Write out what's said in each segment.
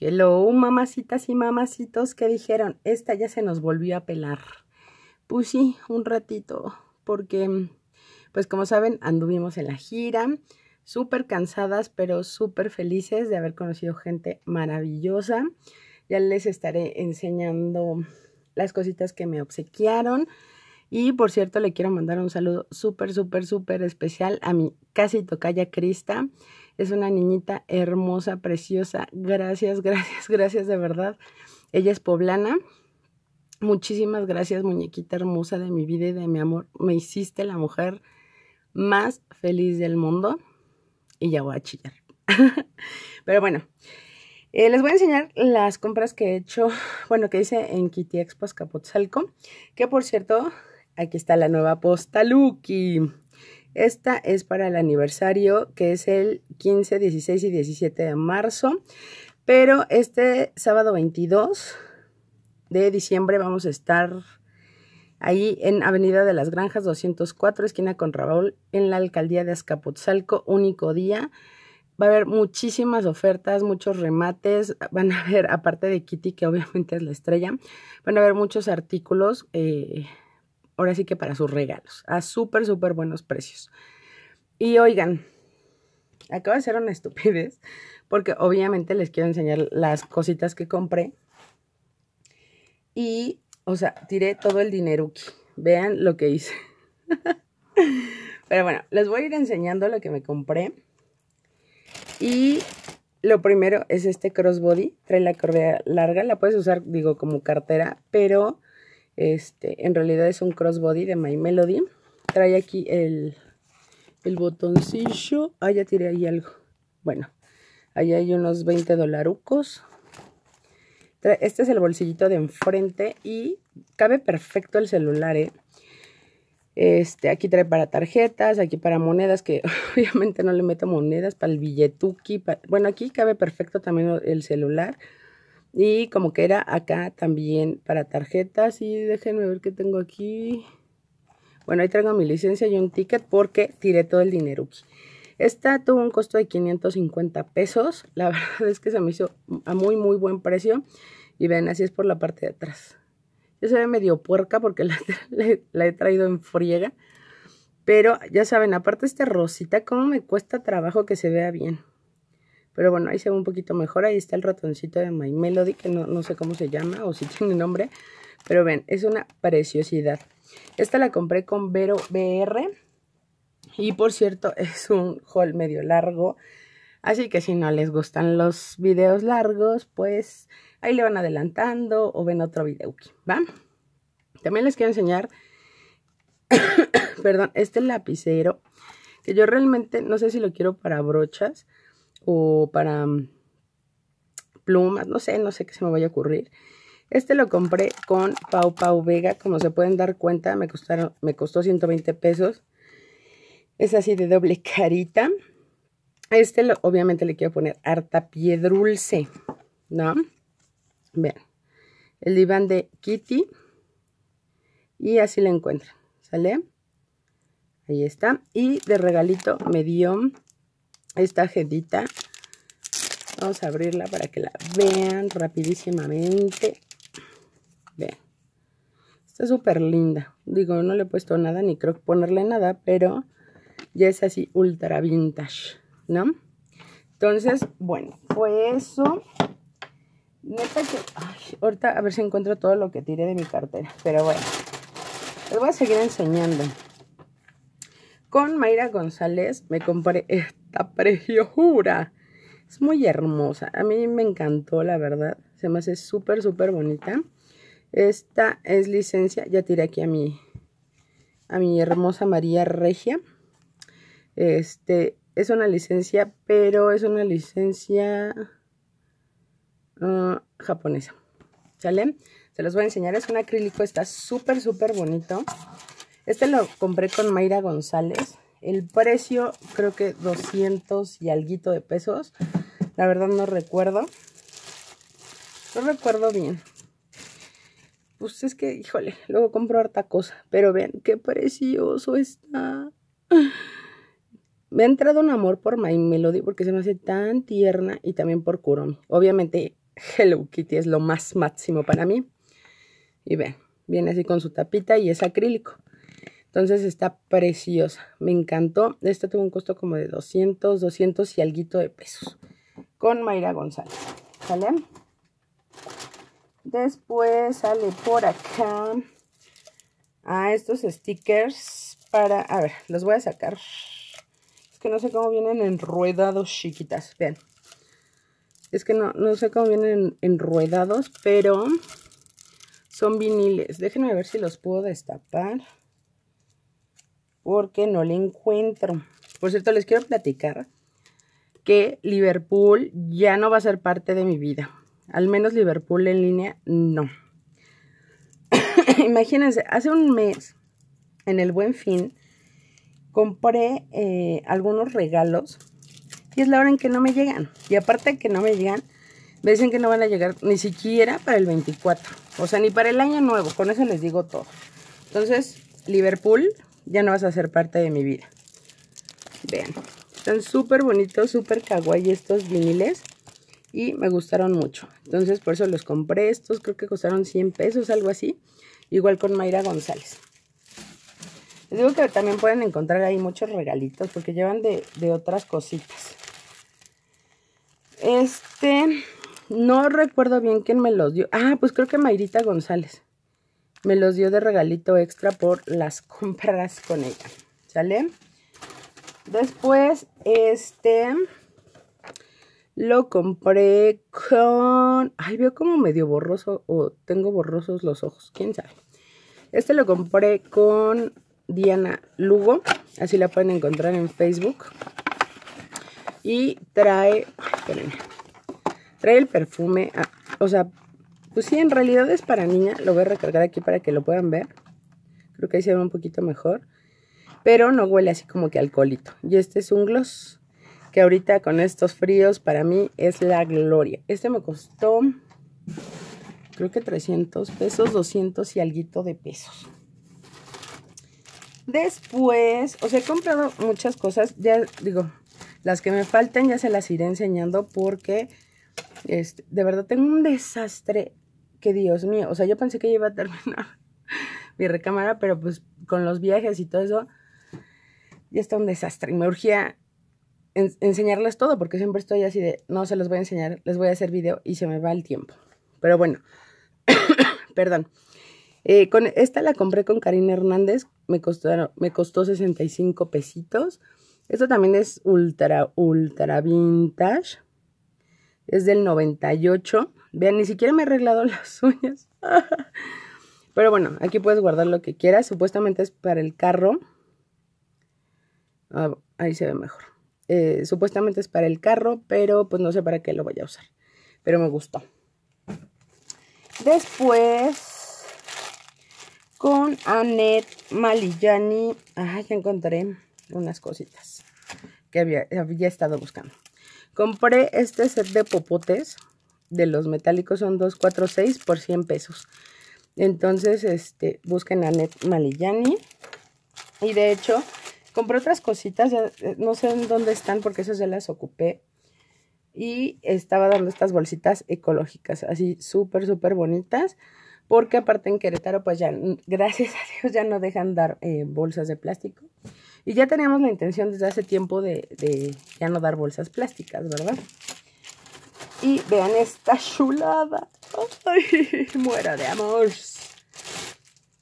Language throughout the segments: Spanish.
Hello, mamacitas y mamacitos que dijeron, esta ya se nos volvió a pelar. Pues sí, un ratito, porque pues como saben, anduvimos en la gira, súper cansadas, pero súper felices de haber conocido gente maravillosa. Ya les estaré enseñando las cositas que me obsequiaron. Y por cierto, le quiero mandar un saludo súper, súper, súper especial a mi casi tocaya Crista es una niñita hermosa, preciosa. Gracias, gracias, gracias de verdad. Ella es poblana. Muchísimas gracias, muñequita hermosa de mi vida y de mi amor. Me hiciste la mujer más feliz del mundo. Y ya voy a chillar. Pero bueno, eh, les voy a enseñar las compras que he hecho, bueno, que hice en Kitty Expo Capotzalco. que por cierto, aquí está la nueva posta Lucky. Esta es para el aniversario que es el 15, 16 y 17 de marzo. Pero este sábado 22 de diciembre vamos a estar ahí en Avenida de las Granjas 204, esquina con Raúl, en la alcaldía de Azcapotzalco, único día. Va a haber muchísimas ofertas, muchos remates, van a haber, aparte de Kitty, que obviamente es la estrella, van a haber muchos artículos. Eh, ahora sí que para sus regalos, a súper, súper buenos precios. Y oigan, acabo de hacer una estupidez, porque obviamente les quiero enseñar las cositas que compré. Y, o sea, tiré todo el dinero. aquí. Vean lo que hice. Pero bueno, les voy a ir enseñando lo que me compré. Y lo primero es este crossbody. Trae la correa larga, la puedes usar, digo, como cartera, pero este, en realidad es un crossbody de My Melody. Trae aquí el, botoncillo. Ah, ya tiré ahí algo. Bueno, ahí hay unos 20 dolarucos. Este es el bolsillito de enfrente y cabe perfecto el celular, ¿eh? Este, aquí trae para tarjetas, aquí para monedas, que obviamente no le meto monedas, para el billetuki. Bueno, aquí cabe perfecto también el celular. Y como que era acá también para tarjetas. Y déjenme ver qué tengo aquí. Bueno, ahí traigo mi licencia y un ticket porque tiré todo el dinero. Esta tuvo un costo de 550 pesos. La verdad es que se me hizo a muy, muy buen precio. Y ven, así es por la parte de atrás. Ya se ve medio puerca porque la, la he traído en friega. Pero ya saben, aparte esta rosita, cómo me cuesta trabajo que se vea bien. Pero bueno, ahí se ve un poquito mejor. Ahí está el ratoncito de My Melody, que no, no sé cómo se llama o si tiene nombre. Pero ven, es una preciosidad. Esta la compré con Vero BR. Y por cierto, es un haul medio largo. Así que si no les gustan los videos largos, pues ahí le van adelantando o ven otro video, ¿va? También les quiero enseñar, perdón, este lapicero, que yo realmente no sé si lo quiero para brochas, o para mm, plumas, no sé, no sé qué se me vaya a ocurrir. Este lo compré con Pau Pau Vega, como se pueden dar cuenta, me, costaron, me costó 120 pesos. Es así de doble carita. Este lo, obviamente le quiero poner harta piedrulce, ¿no? Vean, el diván de Kitty. Y así le encuentran, ¿sale? Ahí está. Y de regalito me dio esta agendita. Vamos a abrirla para que la vean rapidísimamente. Vean. Está súper linda. Digo, no le he puesto nada, ni creo ponerle nada, pero ya es así ultra vintage, ¿no? Entonces, bueno, fue eso. Neta que... Ay, ahorita a ver si encuentro todo lo que tiré de mi cartera. Pero bueno, les voy a seguir enseñando. Con Mayra González me compré... esto esta preciosura. Es muy hermosa. A mí me encantó, la verdad. Se me hace súper, súper bonita. Esta es licencia. Ya tiré aquí a mi, a mi hermosa María Regia. Este es una licencia, pero es una licencia ah, japonesa. ¿Sale? Se los voy a enseñar. Es un acrílico. Está súper, súper bonito. Este lo compré con Mayra González. El precio creo que 200 y alguito de pesos. La verdad no recuerdo. No recuerdo bien. Pues es que, híjole, luego compro harta cosa. Pero ven, qué precioso está. Me ha entrado un amor por My Melody porque se me hace tan tierna y también por Kuromi. Obviamente Hello Kitty es lo más máximo para mí. Y ven, viene así con su tapita y es acrílico. Entonces está preciosa, me encantó. Esta tuvo un costo como de 200, 200 y algo de pesos. Con Mayra González, ¿sale? Después sale por acá a estos stickers para... A ver, los voy a sacar. Es que no sé cómo vienen enruedados chiquitas, vean. Es que no, no sé cómo vienen enruedados, pero son viniles. Déjenme ver si los puedo destapar porque no le encuentro. Por cierto, les quiero platicar que Liverpool ya no va a ser parte de mi vida. Al menos Liverpool en línea, no. Imagínense, hace un mes, en el buen fin, compré eh, algunos regalos y es la hora en que no me llegan. Y aparte de que no me llegan, me dicen que no van a llegar ni siquiera para el 24. O sea, ni para el año nuevo. Con eso les digo todo. Entonces, Liverpool ya no vas a ser parte de mi vida. Vean, están súper bonitos, súper kawaii estos viniles y me gustaron mucho. Entonces por eso los compré estos, creo que costaron 100 pesos, algo así. Igual con Mayra González. Les digo que también pueden encontrar ahí muchos regalitos porque llevan de, de otras cositas. Este, no recuerdo bien quién me los dio. Ah, pues creo que Mayrita González me los dio de regalito extra por las compras con ella, ¿sale? Después, este, lo compré con... Ay, veo como medio borroso o tengo borrosos los ojos, quién sabe. Este lo compré con Diana Lugo, así la pueden encontrar en Facebook. Y trae... Ay, espérenme. Trae el perfume, ah, o sea, pues sí, en realidad es para niña. Lo voy a recargar aquí para que lo puedan ver. Creo que ahí se ve un poquito mejor. Pero no huele así como que alcoholito. Y este es un gloss. Que ahorita con estos fríos para mí es la gloria. Este me costó creo que 300 pesos, 200 y alguito de pesos. Después, o sea, he comprado muchas cosas. Ya digo, las que me faltan ya se las iré enseñando porque este, de verdad tengo un desastre que Dios mío, o sea, yo pensé que iba a terminar mi recámara, pero pues con los viajes y todo eso, ya está un desastre. Y me urgía enseñarles todo, porque siempre estoy así de, no se los voy a enseñar, les voy a hacer video y se me va el tiempo. Pero bueno, perdón. Eh, con esta la compré con Karina Hernández, me costó, me costó 65 pesitos. Esto también es ultra, ultra vintage. Es del 98. Vean, ni siquiera me he arreglado las uñas. Pero bueno, aquí puedes guardar lo que quieras. Supuestamente es para el carro. Ah, ahí se ve mejor. Eh, supuestamente es para el carro, pero pues no sé para qué lo vaya a usar. Pero me gustó. Después, con Annette malillani Ah, ya encontré unas cositas que había, había estado buscando. Compré este set de popotes de los metálicos son 6 por 100 pesos. Entonces, este, busquen a Net Malillani. Y de hecho, compré otras cositas, eh, no sé en dónde están porque esas ya las ocupé. Y estaba dando estas bolsitas ecológicas, así súper, súper bonitas. Porque aparte en Querétaro, pues ya, gracias a Dios, ya no dejan dar eh, bolsas de plástico. Y ya teníamos la intención desde hace tiempo de, de ya no dar bolsas plásticas, ¿verdad? Y vean esta chulada. muera de amor.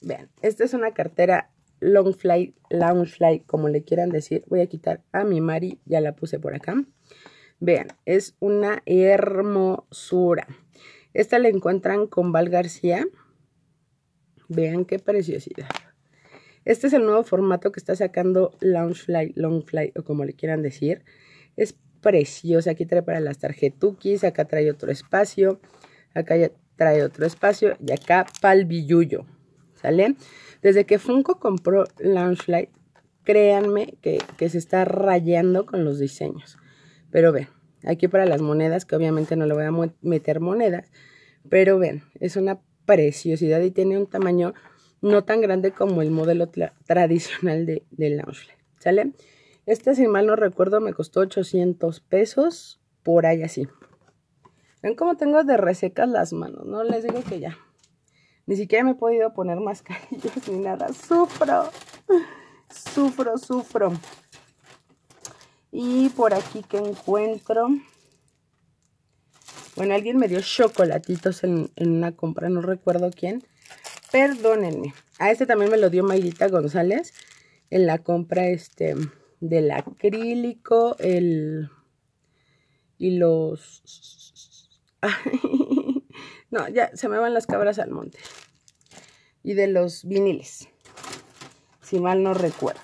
Vean, esta es una cartera long flight lounge flight como le quieran decir. Voy a quitar a mi Mari, ya la puse por acá. Vean, es una hermosura. Esta la encuentran con Val García. Vean qué preciosidad. Este es el nuevo formato que está sacando Lounge flight Long flight o como le quieran decir. Es preciosa. Aquí trae para las tarjetukis, acá trae otro espacio, acá ya trae otro espacio y acá palbilluyo, ¿sale? Desde que Funko compró Launchlight, créanme que, se está rayando con los diseños. Pero ven, aquí para las monedas, que obviamente no le voy a meter monedas, pero ven, es una preciosidad y tiene un tamaño no tan grande como el modelo tradicional de, de ¿sale? Este, si mal no recuerdo, me costó 800 pesos, por ahí así. Ven cómo tengo de resecas las manos, no les digo que ya. Ni siquiera me he podido poner mascarillas ni nada. Sufro, sufro, sufro. Y por aquí que encuentro. Bueno, alguien me dio chocolatitos en, una compra, no recuerdo quién. Perdónenme. A este también me lo dio Mayrita González en la compra, este, del acrílico, el... y los... no, ya se me van las cabras al monte. Y de los viniles, si mal no recuerdo.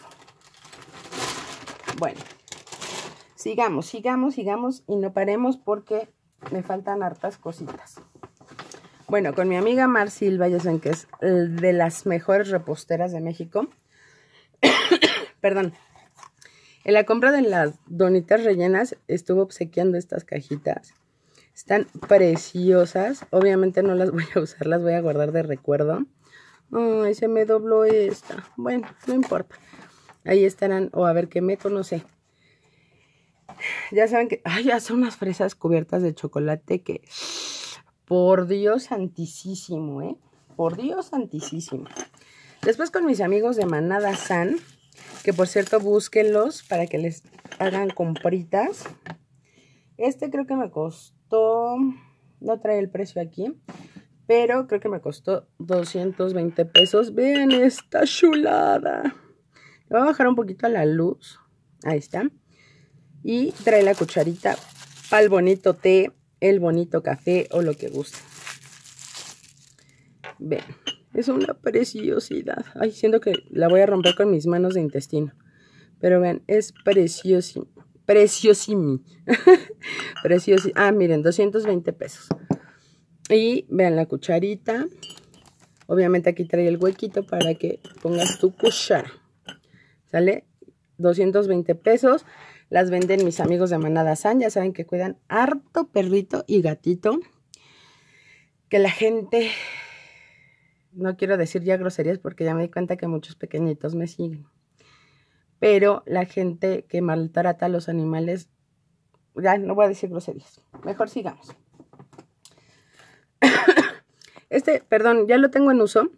Bueno, sigamos, sigamos, sigamos y no paremos porque me faltan hartas cositas. Bueno, con mi amiga Mar Silva, ya saben que es de las mejores reposteras de México. Perdón, en la compra de las donitas rellenas estuvo obsequiando estas cajitas. Están preciosas. Obviamente no las voy a usar, las voy a guardar de recuerdo. Ay, se me dobló esta. Bueno, no importa. Ahí estarán, o a ver qué meto, no sé. Ya saben que, ay, ya son unas fresas cubiertas de chocolate que, por Dios santísimo, ¿eh? Por Dios santísimo. Después con mis amigos de Manada San, que por cierto, búsquenlos para que les hagan compritas. Este creo que me costó, no trae el precio aquí, pero creo que me costó 220 pesos. Vean esta chulada. Le voy a bajar un poquito la luz. Ahí está. Y trae la cucharita para el bonito té, el bonito café o lo que guste. Vean. Es una preciosidad. Ay, siento que la voy a romper con mis manos de intestino. Pero vean, es preciosísimo. Preciosimi. preciosi Ah, miren, 220 pesos. Y vean la cucharita. Obviamente aquí trae el huequito para que pongas tu cuchara. ¿Sale? 220 pesos. Las venden mis amigos de Manada San. Ya saben que cuidan harto perrito y gatito. Que la gente no quiero decir ya groserías porque ya me di cuenta que muchos pequeñitos me siguen. Pero la gente que maltrata a los animales, ya no voy a decir groserías. Mejor sigamos. Este, perdón, ya lo tengo en uso.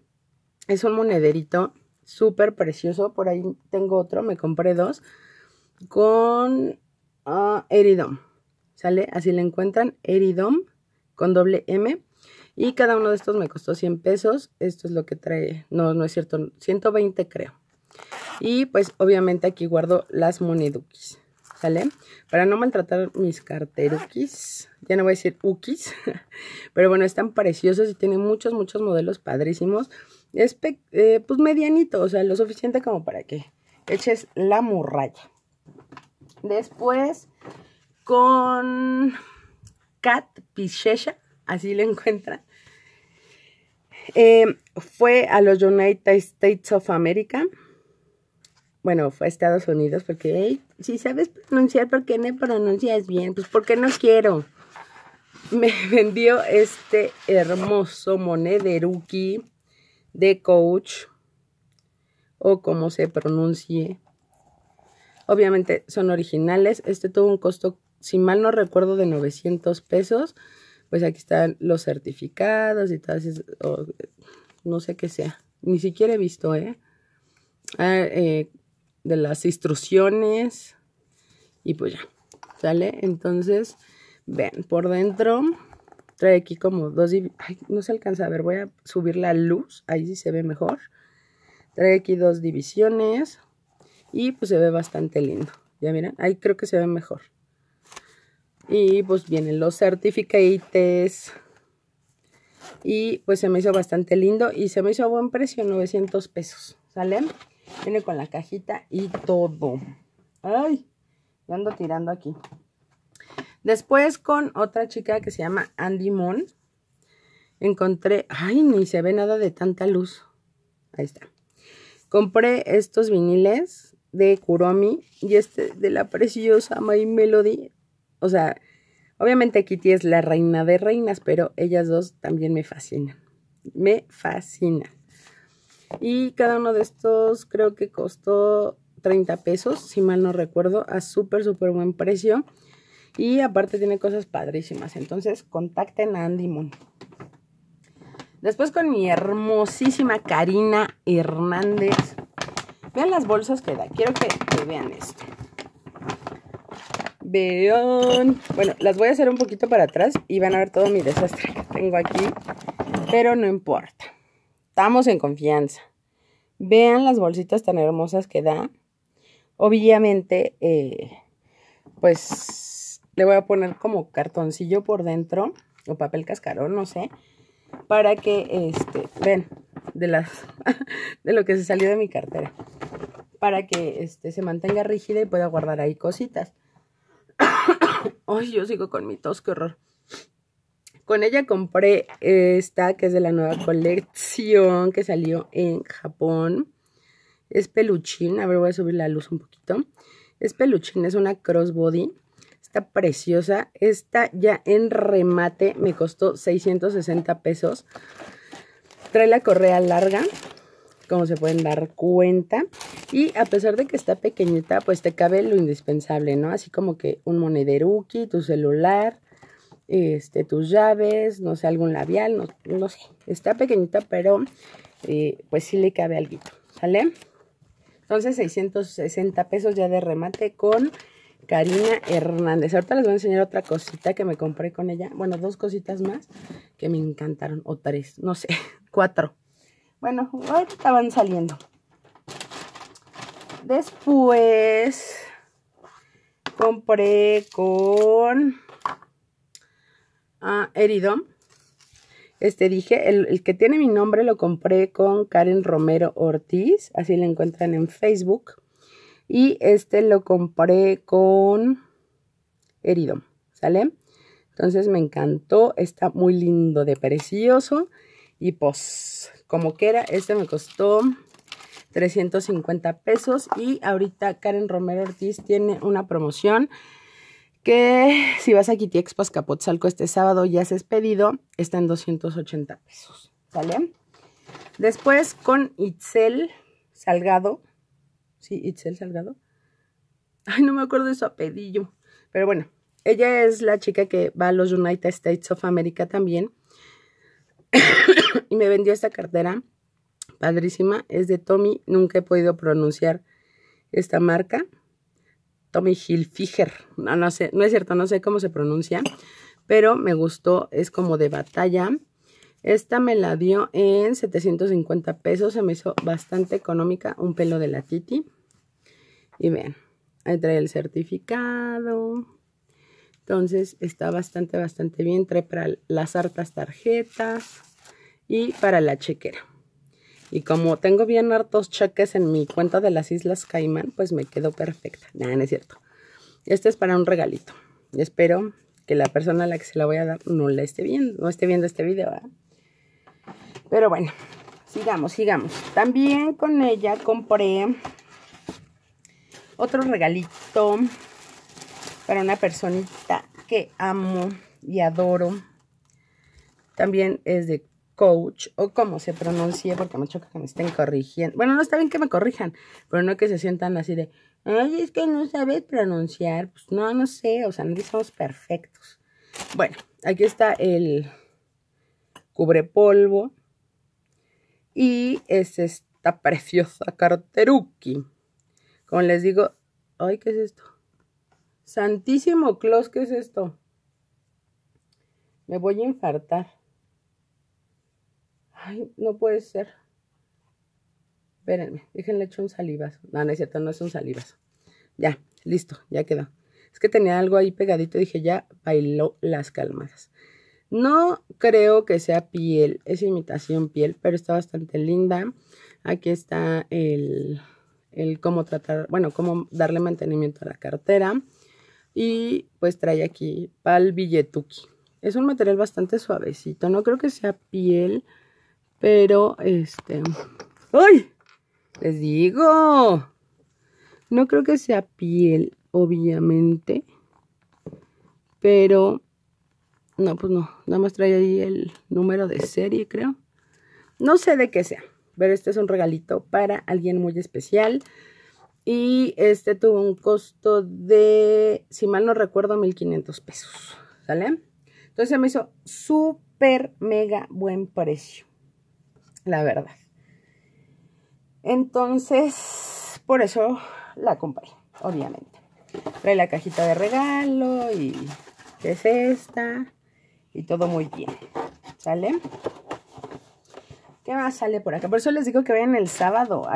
Es un monederito súper precioso. Por ahí tengo otro, me compré dos. Con ah, Eridom. ¿Sale? Así le encuentran. Eridom con doble M. Y cada uno de estos me costó 100 pesos. Esto es lo que trae, no, no es cierto, 120 creo. Y pues obviamente aquí guardo las monedukis, ¿sale? Para no maltratar mis carterukis, ya no voy a decir ukis, pero bueno, están preciosos y tienen muchos, muchos modelos padrísimos. Es eh, pues medianito, o sea, lo suficiente como para que eches la muralla. Después con Cat Pichesha así lo encuentra. Eh, fue a los United States of America. Bueno, fue a Estados Unidos porque, si sabes pronunciar, ¿por qué no pronuncias bien? Pues porque no quiero. Me vendió este hermoso monedero de coach o como se pronuncie. Obviamente son originales. Este tuvo un costo, si mal no recuerdo, de 900 pesos pues aquí están los certificados y todas no sé qué sea, ni siquiera he visto, ¿eh? Ah, eh de las instrucciones y pues ya, ¿sale? Entonces, ven, por dentro trae aquí como dos, ay, no se alcanza a ver, voy a subir la luz, ahí sí se ve mejor. Trae aquí dos divisiones y pues se ve bastante lindo. Ya miren, ahí creo que se ve mejor. Y pues vienen los certificates. Y pues se me hizo bastante lindo y se me hizo a buen precio, 900 pesos. ¿Sale? Viene con la cajita y todo. ¡Ay! Ya ando tirando aquí. Después con otra chica que se llama Andy Moon. Encontré... ¡Ay! Ni se ve nada de tanta luz. Ahí está. Compré estos viniles de Kuromi y este de la preciosa My Melody o sea, obviamente Kitty es la reina de reinas, pero ellas dos también me fascinan. Me fascinan. Y cada uno de estos creo que costó 30 pesos, si mal no recuerdo, a súper, súper buen precio. Y aparte tiene cosas padrísimas. Entonces, contacten a Andy Moon. Después con mi hermosísima Karina Hernández. Vean las bolsas que da. Quiero que, que vean esto. Vean. Bueno, las voy a hacer un poquito para atrás y van a ver todo mi desastre que tengo aquí. Pero no importa. Estamos en confianza. Vean las bolsitas tan hermosas que da. Obviamente, eh, pues le voy a poner como cartoncillo por dentro o papel cascarón, no sé, para que, este, ven, de, las, de lo que se salió de mi cartera, para que este, se mantenga rígida y pueda guardar ahí cositas yo sigo con mi tos, qué horror. Con ella compré esta, que es de la nueva colección que salió en Japón. Es peluchín. A ver, voy a subir la luz un poquito. Es peluchín, es una crossbody. Está preciosa. Esta ya en remate me costó 660 pesos. Trae la correa larga, como se pueden dar cuenta. Y a pesar de que está pequeñita, pues te cabe lo indispensable, ¿no? Así como que un monederuki, tu celular, este, tus llaves, no sé, algún labial, no, sé. Está pequeñita, pero eh, pues sí le cabe algo, ¿sale? Entonces, 660 pesos ya de remate con Karina Hernández. Ahorita les voy a enseñar otra cosita que me compré con ella. Bueno, dos cositas más que me encantaron, o tres, no sé, cuatro. Bueno, ahorita van saliendo. Después compré con ah, Eridom. Este dije, el, que tiene mi nombre lo compré con Karen Romero Ortiz, así lo encuentran en Facebook. Y este lo compré con Eridom, ¿sale? Entonces me encantó, está muy lindo de precioso. Y pues, como quiera, este me costó 350 pesos. Y ahorita Karen Romero Ortiz tiene una promoción que si vas a Kitty Expo este sábado ya haces pedido, está en 280 pesos, ¿sale? Después con Itzel Salgado, sí, Itzel Salgado, ay, no me acuerdo de su apellido, pero bueno, ella es la chica que va a los United States of America también, y me vendió esta cartera padrísima. Es de Tommy, nunca he podido pronunciar esta marca. Tommy Hilfiger. No, no sé, no es cierto, no sé cómo se pronuncia. Pero me gustó, es como de batalla. Esta me la dio en 750 pesos. Se me hizo bastante económica. Un pelo de la Titi. Y vean, ahí trae el certificado. Entonces está bastante, bastante bien. Trae para las hartas tarjetas y para la chequera. Y como tengo bien hartos cheques en mi cuenta de las Islas Caimán, pues me quedó perfecta. Nada, no es cierto. Este es para un regalito. Espero que la persona a la que se la voy a dar no la esté viendo, no esté viendo este video. Pero bueno, sigamos, sigamos. También con ella compré otro regalito para una personita que amo y adoro. También es de coach o como se pronuncie, porque me choca que me estén corrigiendo. Bueno, no está bien que me corrijan, pero no que se sientan así de, ay, es que no sabes pronunciar. Pues no, no sé, o sea, no somos perfectos. Bueno, aquí está el polvo. y es esta preciosa carteruki. Como les digo, ay, ¿qué es esto? Santísimo Close ¿qué es esto? Me voy a infartar. Ay, no puede ser. Espérenme, déjenle echar un salivazo. No, no es cierto, no es un salivazo. Ya, listo, ya quedó. Es que tenía algo ahí pegadito, dije, ya bailó las calmas. No creo que sea piel, es imitación piel, pero está bastante linda. Aquí está el, el cómo tratar, bueno, cómo darle mantenimiento a la cartera. Y pues trae aquí pal billetuki. Es un material bastante suavecito, no creo que sea piel, pero, este... ¡Ay! Les digo. No creo que sea piel, obviamente. Pero... No, pues no. Nada más trae ahí el número de serie, creo. No sé de qué sea. Pero este es un regalito para alguien muy especial. Y este tuvo un costo de, si mal no recuerdo, 1500 pesos. ¿Sale? Entonces me hizo súper mega buen precio la verdad. Entonces, por eso la compré, obviamente. Trae la cajita de regalo y qué es esta y todo muy bien, ¿sale? ¿Qué más sale por acá? Por eso les digo que vayan el sábado.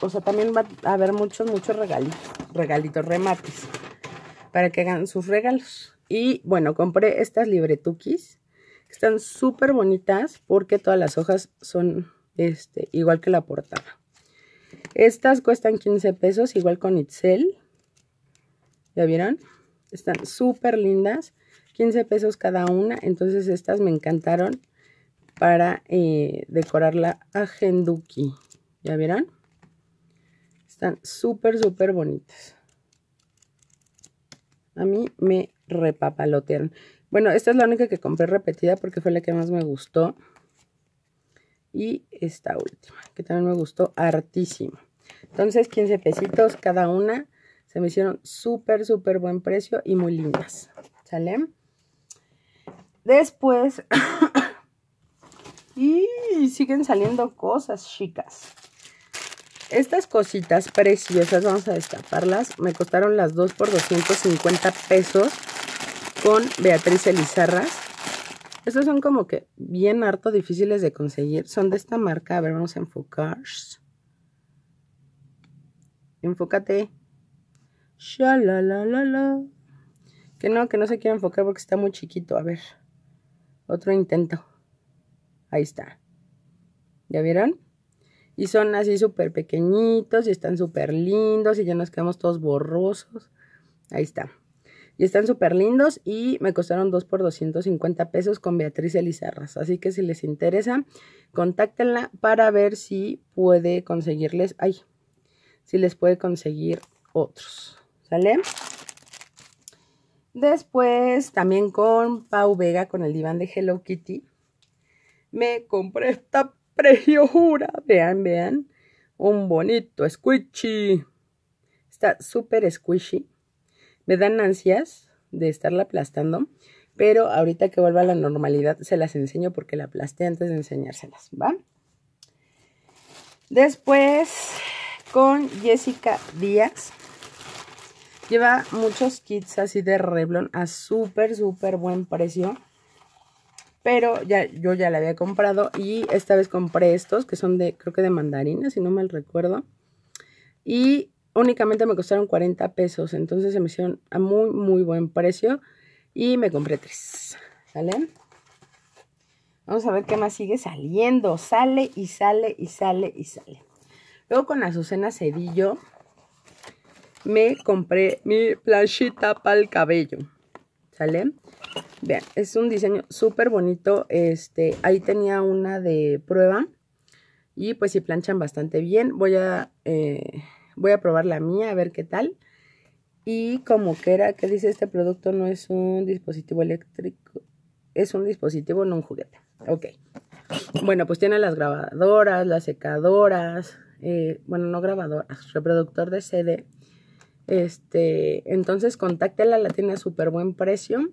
o sea, también va a haber muchos, muchos regalitos, regalitos, remates. Para que hagan sus regalos. Y bueno, compré estas libretuquis están súper bonitas porque todas las hojas son este, igual que la portada. Estas cuestan 15 pesos, igual con Itzel. ¿Ya vieron? Están súper lindas. 15 pesos cada una. Entonces estas me encantaron para eh, decorarla a la ¿Ya vieron? Están súper, súper bonitas. A mí me repapalotearon. Bueno, esta es la única que compré repetida porque fue la que más me gustó. Y esta última, que también me gustó hartísimo. Entonces, 15 pesitos cada una. Se me hicieron súper, súper buen precio y muy lindas. ¿Sale? Después... y siguen saliendo cosas, chicas. Estas cositas preciosas, vamos a destaparlas. Me costaron las dos por 250 pesos con Beatriz Elizarras. Estos son como que bien harto difíciles de conseguir. Son de esta marca. A ver, vamos a enfocar. Enfócate. Shalalalala. Que no, que no se quiera enfocar porque está muy chiquito. A ver. Otro intento. Ahí está. ¿Ya vieron? Y son así súper pequeñitos y están súper lindos y ya nos quedamos todos borrosos. Ahí está. Y están súper lindos y me costaron 2 por 250 pesos con Beatriz Elizarras. Así que si les interesa, contáctenla para ver si puede conseguirles, ay, si les puede conseguir otros. ¿Sale? Después, también con Pau Vega, con el diván de Hello Kitty, me compré esta preciosura. Vean, vean. Un bonito squishy. Está súper squishy me dan ansias de estarla aplastando, pero ahorita que vuelva a la normalidad se las enseño porque la aplasté antes de enseñárselas, ¿va? Después, con Jessica Díaz, lleva muchos kits así de reblon a súper, súper buen precio. Pero ya, yo ya la había comprado y esta vez compré estos que son de, creo que de mandarina, si no mal recuerdo. Y únicamente me costaron 40 pesos, entonces se me hicieron a muy, muy buen precio y me compré tres, ¿sale? Vamos a ver qué más sigue saliendo, sale y sale y sale y sale. Luego con Azucena Cedillo me compré mi planchita para el cabello, ¿sale? Vean, es un diseño súper bonito, este, ahí tenía una de prueba y pues si planchan bastante bien, voy a... Eh, Voy a probar la mía a ver qué tal. Y como que era que dice este producto no es un dispositivo eléctrico, es un dispositivo, no un juguete. Ok. Bueno, pues tiene las grabadoras, las secadoras, eh, bueno, no grabadoras, reproductor de CD. Este, entonces contáctela, la tiene a súper buen precio.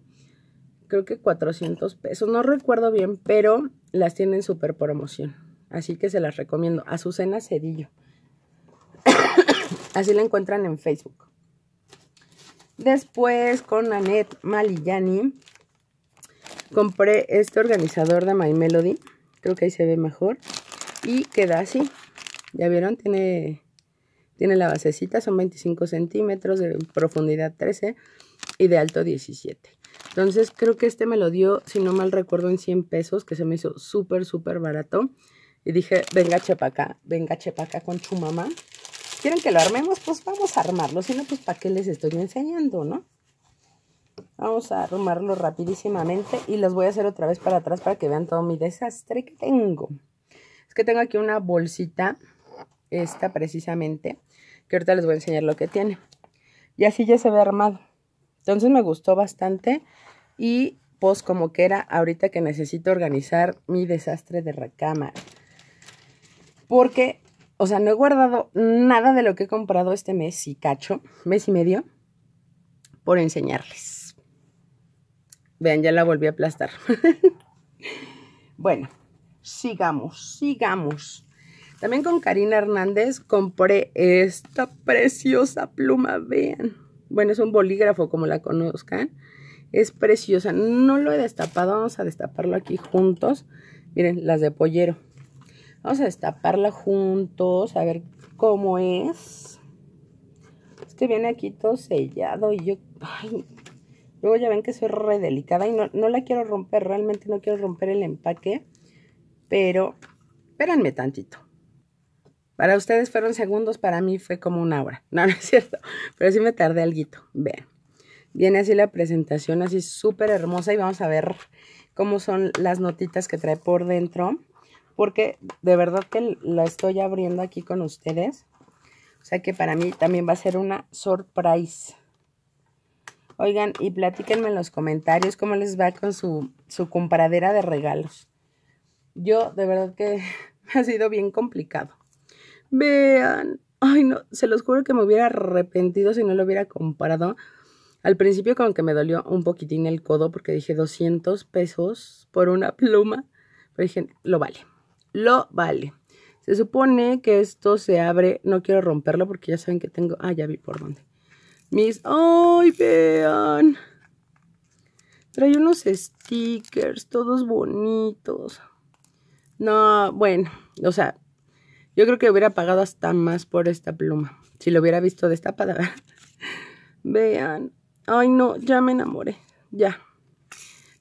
Creo que 400 pesos, no recuerdo bien, pero las tienen súper promoción. Así que se las recomiendo. Azucena Cedillo. Así la encuentran en Facebook. Después con Annette Malillani compré este organizador de My Melody. Creo que ahí se ve mejor. Y queda así. Ya vieron, tiene, tiene la basecita, son 25 centímetros, de profundidad 13 y de alto 17. Entonces creo que este me lo dio, si no mal recuerdo, en 100 pesos, que se me hizo súper, súper barato. Y dije, venga chepa acá, venga chepa acá con tu mamá. ¿Quieren que lo armemos? Pues vamos a armarlo. Si no, pues ¿para qué les estoy enseñando, no? Vamos a armarlo rapidísimamente y los voy a hacer otra vez para atrás para que vean todo mi desastre que tengo. Es que tengo aquí una bolsita, esta precisamente, que ahorita les voy a enseñar lo que tiene. Y así ya se ve armado. Entonces me gustó bastante y pues como que era ahorita que necesito organizar mi desastre de recámara. Porque o sea, no he guardado nada de lo que he comprado este mes y cacho, mes y medio, por enseñarles. Vean, ya la volví a aplastar. bueno, sigamos, sigamos. También con Karina Hernández compré esta preciosa pluma, vean. Bueno, es un bolígrafo como la conozcan. Es preciosa, no lo he destapado, vamos a destaparlo aquí juntos. Miren, las de pollero Vamos a destaparla juntos, a ver cómo es. Es que viene aquí todo sellado y yo... luego ya ven que soy re delicada y no, no la quiero romper, realmente no quiero romper el empaque. Pero, espérenme tantito. Para ustedes fueron segundos, para mí fue como una hora. No, no es cierto, pero sí me tardé algo. Vean, viene así la presentación, así súper hermosa y vamos a ver cómo son las notitas que trae por dentro porque de verdad que la estoy abriendo aquí con ustedes. O sea que para mí también va a ser una surprise. Oigan, y platíquenme en los comentarios cómo les va con su, su compradera de regalos. Yo, de verdad que me ha sido bien complicado. Vean, ay no, se los juro que me hubiera arrepentido si no lo hubiera comprado. Al principio como que me dolió un poquitín el codo porque dije 200 pesos por una pluma, pero dije, lo vale lo vale. Se supone que esto se abre, no quiero romperlo porque ya saben que tengo, ah, ya vi por dónde. Mis, ay, vean. Trae unos stickers, todos bonitos. No, bueno, o sea, yo creo que hubiera pagado hasta más por esta pluma. Si lo hubiera visto destapada. Vean. Ay, no, ya me enamoré. Ya.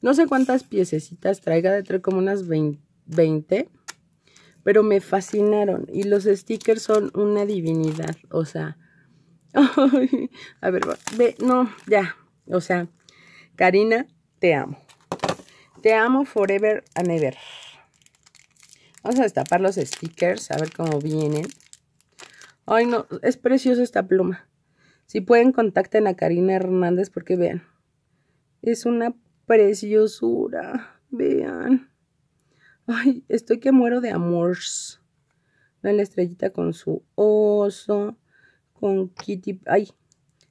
No sé cuántas piececitas traiga. De Trae como unas 20 pero me fascinaron. Y los stickers son una divinidad, o sea, a ver, ve, no, ya, o sea, Karina, te amo. Te amo forever and ever. Vamos a destapar los stickers, a ver cómo vienen. Ay, no, es preciosa esta pluma. Si pueden, contacten a Karina Hernández porque vean. Es una preciosura. Vean. Ay, estoy que muero de amores. Vean la estrellita con su oso, con Kitty. Ay,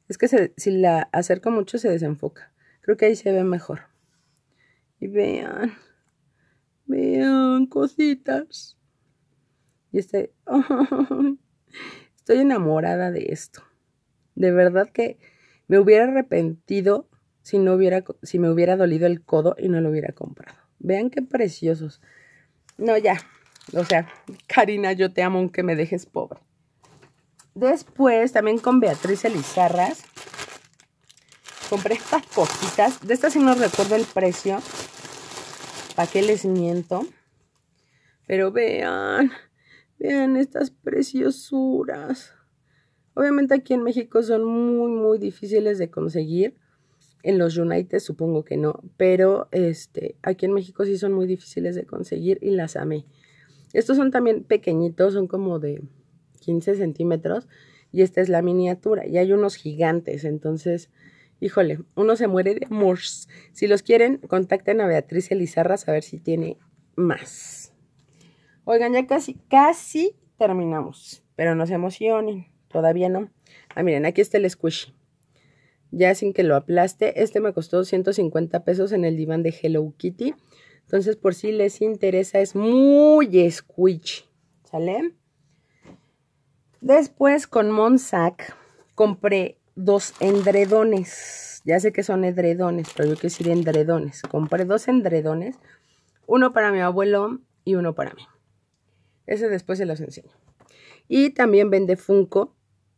es que si la acerco mucho se desenfoca. Creo que ahí se ve mejor. Y vean, vean cositas. Y este, estoy enamorada de esto. De verdad que me hubiera arrepentido si no hubiera, si me hubiera dolido el codo y no lo hubiera comprado. Vean qué preciosos. No, ya. O sea, Karina, yo te amo aunque me dejes pobre. Después, también con Beatriz Elizarras, compré estas poquitas. De estas sí no recuerdo el precio. ¿Para qué les miento? Pero vean, vean estas preciosuras. Obviamente aquí en México son muy, muy difíciles de conseguir. En los United supongo que no, pero este, aquí en México sí son muy difíciles de conseguir y las amé. Estos son también pequeñitos, son como de 15 centímetros y esta es la miniatura y hay unos gigantes, entonces, híjole, uno se muere de amor. Si los quieren, contacten a Beatriz Elizarra a ver si tiene más. Oigan, ya casi, casi terminamos, pero no se emocionen, todavía no. Ah, miren, aquí está el squishy ya sin que lo aplaste. Este me costó 150 pesos en el diván de Hello Kitty. Entonces, por si les interesa, es muy squishy, ¿sale? Después, con Monsac, compré dos endredones. Ya sé que son edredones, pero yo quiero decir endredones. Compré dos endredones, uno para mi abuelo y uno para mí. Ese después se los enseño. Y también vende Funko.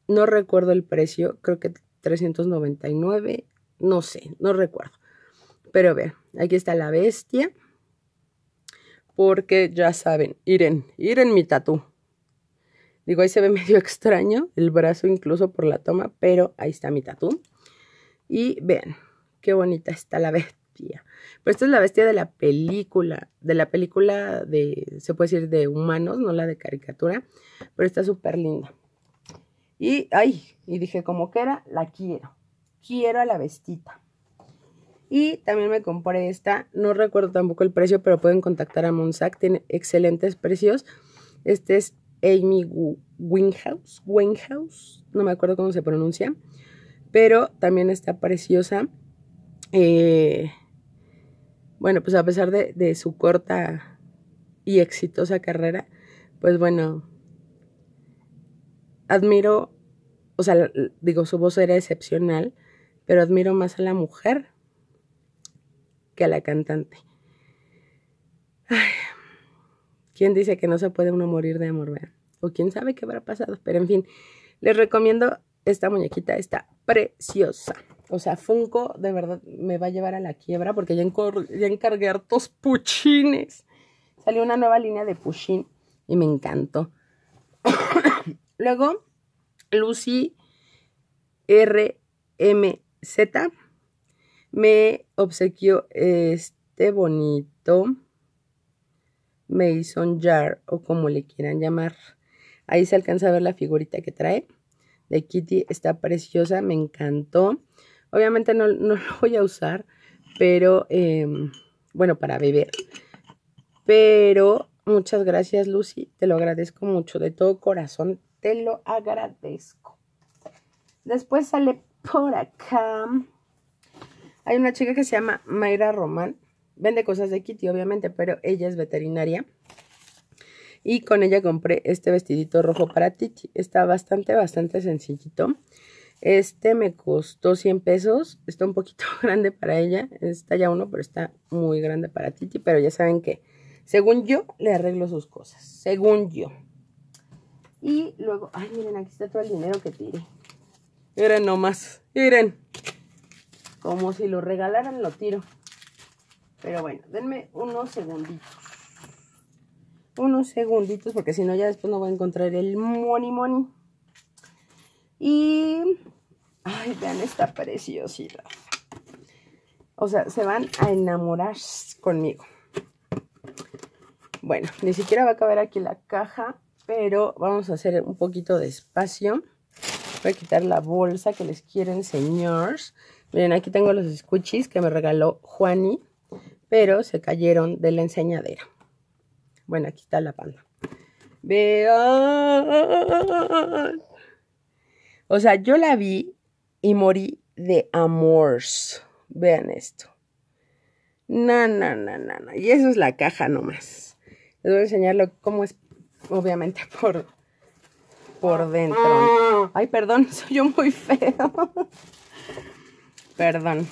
No recuerdo el precio, creo que 399, no sé, no recuerdo. Pero vean, aquí está la bestia. Porque ya saben, Iren, Iren mi tatú. Digo, ahí se ve medio extraño el brazo incluso por la toma, pero ahí está mi tatú. Y vean, qué bonita está la bestia. Pero esta es la bestia de la película, de la película de, se puede decir, de humanos, no la de caricatura, pero está súper linda. Y, ay, y dije, como que era, la quiero. Quiero a la vestita. Y también me compré esta, no recuerdo tampoco el precio, pero pueden contactar a Monsac, tiene excelentes precios. Este es Amy Winghouse, Winghouse, no me acuerdo cómo se pronuncia, pero también está preciosa. Eh, bueno, pues a pesar de, de su corta y exitosa carrera, pues bueno, admiro, o sea, digo, su voz era excepcional, pero admiro más a la mujer que a la cantante. ¿Quién dice que no se puede uno morir de amor, O quién sabe qué habrá pasado, pero en fin, les recomiendo esta muñequita, está preciosa. O sea, Funko de verdad me va a llevar a la quiebra porque ya, ya encargué hartos puchines. Salió una nueva línea de puchín y me encantó. Luego, Lucy RMZ me obsequió este bonito Mason Jar o como le quieran llamar. Ahí se alcanza a ver la figurita que trae de Kitty. Está preciosa, me encantó. Obviamente no, lo voy a usar, pero em, bueno, para beber. Pero muchas gracias Lucy, te lo agradezco mucho, de todo corazón te lo agradezco. Después sale por acá. Hay una chica que se llama Mayra Román. Vende cosas de Kitty, obviamente, pero ella es veterinaria. Y con ella compré este vestidito rojo para Titi. Está bastante, bastante sencillito. Este me costó 100 pesos. Está un poquito grande para ella. Está ya uno, pero está muy grande para Titi. Pero ya saben que, según yo, le arreglo sus cosas. Según yo. Y luego, ay, miren, aquí está todo el dinero que tiré. Miren nomás, miren. Como si lo regalaran, lo tiro. Pero bueno, denme unos segunditos. Unos segunditos, porque si no ya después no voy a encontrar el money money. Y... Ay, vean esta preciosidad. O sea, se van a enamorar conmigo. Bueno, ni siquiera va a caber aquí la caja pero vamos a hacer un poquito de espacio. Voy a quitar la bolsa que les quiero enseñar. Miren, aquí tengo los escuchis que me regaló Juani, pero se cayeron de la enseñadera. Bueno, aquí está la panda. Vean. O sea, yo la vi y morí de amores. Vean esto. No, no, no, no, Y eso es la caja nomás. Les voy a enseñar cómo es obviamente por, por dentro. Ay, perdón, soy yo muy feo. perdón.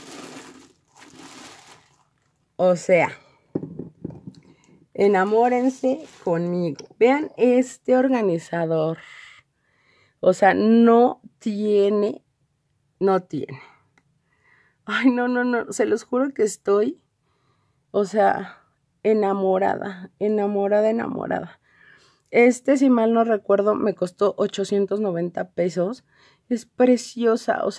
O sea, enamórense conmigo. Vean este organizador. O sea, no tiene, no tiene. Ay, no, no, no, se los juro que estoy, o sea, enamorada, enamorada, enamorada. Este, si mal no recuerdo, me costó 890 pesos. Es preciosa, o sea,